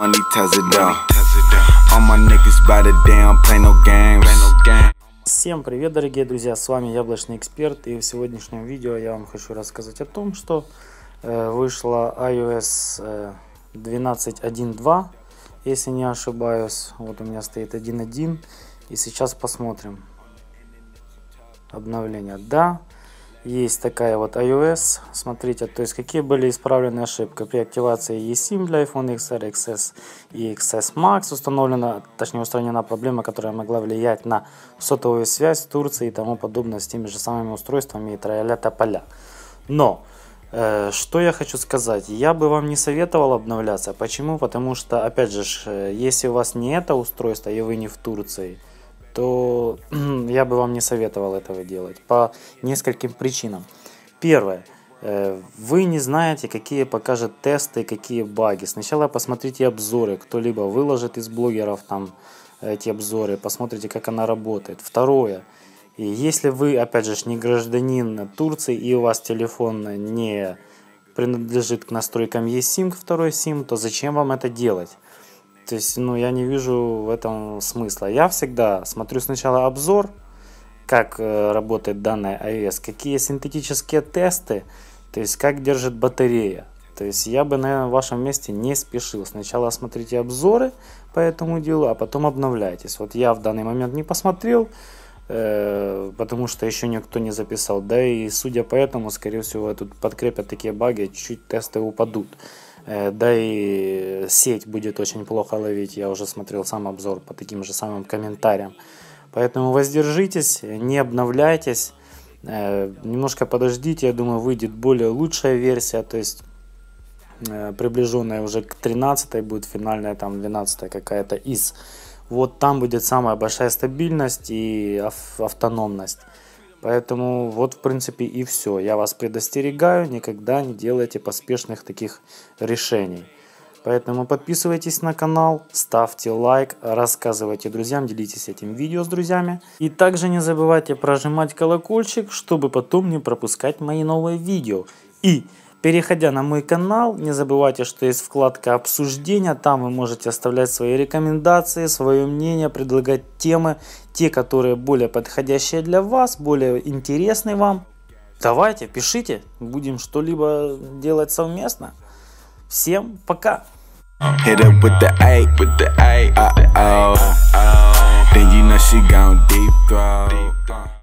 Only Tazador. All my niggas by the damn, Play no games. Всем привет, дорогие друзья, с вами Яблочный Эксперт, и в сегодняшнем видео я вам хочу рассказать о том, что э, вышла iOS э, 12.1.2, если не ошибаюсь, вот у меня стоит 1.1, и сейчас посмотрим обновление. Да, есть такая вот iOS. Смотрите, то есть какие были исправлены ошибки. При активации eSIM для iPhone XR, XS и XS Max установлена, точнее устранена проблема, которая могла влиять на сотовую связь в Турции и тому подобное с теми же самыми устройствами и трояля поля. Но э, что я хочу сказать, я бы вам не советовал обновляться. Почему? Потому что, опять же, э, если у вас не это устройство и вы не в Турции, то я бы вам не советовал этого делать по нескольким причинам. Первое. Э, вы не знаете, какие покажет тесты, какие баги. Сначала посмотрите обзоры, кто-либо выложит из блогеров там эти обзоры, посмотрите, как она работает. Второе. И если вы, опять же, не гражданин Турции и у вас телефон не принадлежит к настройкам eSIM, второй SIM, то зачем вам это делать? То есть, ну, я не вижу в этом смысла. Я всегда смотрю сначала обзор, как э, работает данная iOS, какие синтетические тесты, то есть как держит батарея. То есть я бы, наверное, в вашем месте не спешил. Сначала смотрите обзоры по этому делу, а потом обновляйтесь. Вот я в данный момент не посмотрел, э, потому что еще никто не записал. Да и судя по этому, скорее всего, тут подкрепят такие баги, чуть тесты упадут. Э, да и сеть будет очень плохо ловить. Я уже смотрел сам обзор по таким же самым комментариям. Поэтому воздержитесь, не обновляйтесь. Э, немножко подождите, я думаю, выйдет более лучшая версия, то есть э, приближенная уже к 13 будет финальная, там 12 какая-то из. Вот там будет самая большая стабильность и автономность. Поэтому вот, в принципе, и все. Я вас предостерегаю, никогда не делайте поспешных таких решений. Поэтому подписывайтесь на канал, ставьте лайк, рассказывайте друзьям, делитесь этим видео с друзьями. И также не забывайте прожимать колокольчик, чтобы потом не пропускать мои новые видео. И Переходя на мой канал, не забывайте, что есть вкладка обсуждения, там вы можете оставлять свои рекомендации, свое мнение, предлагать темы, те, которые более подходящие для вас, более интересны вам. Давайте, пишите, будем что-либо делать совместно. Всем пока! Uh, oh, oh. Then you know she gone deep throat.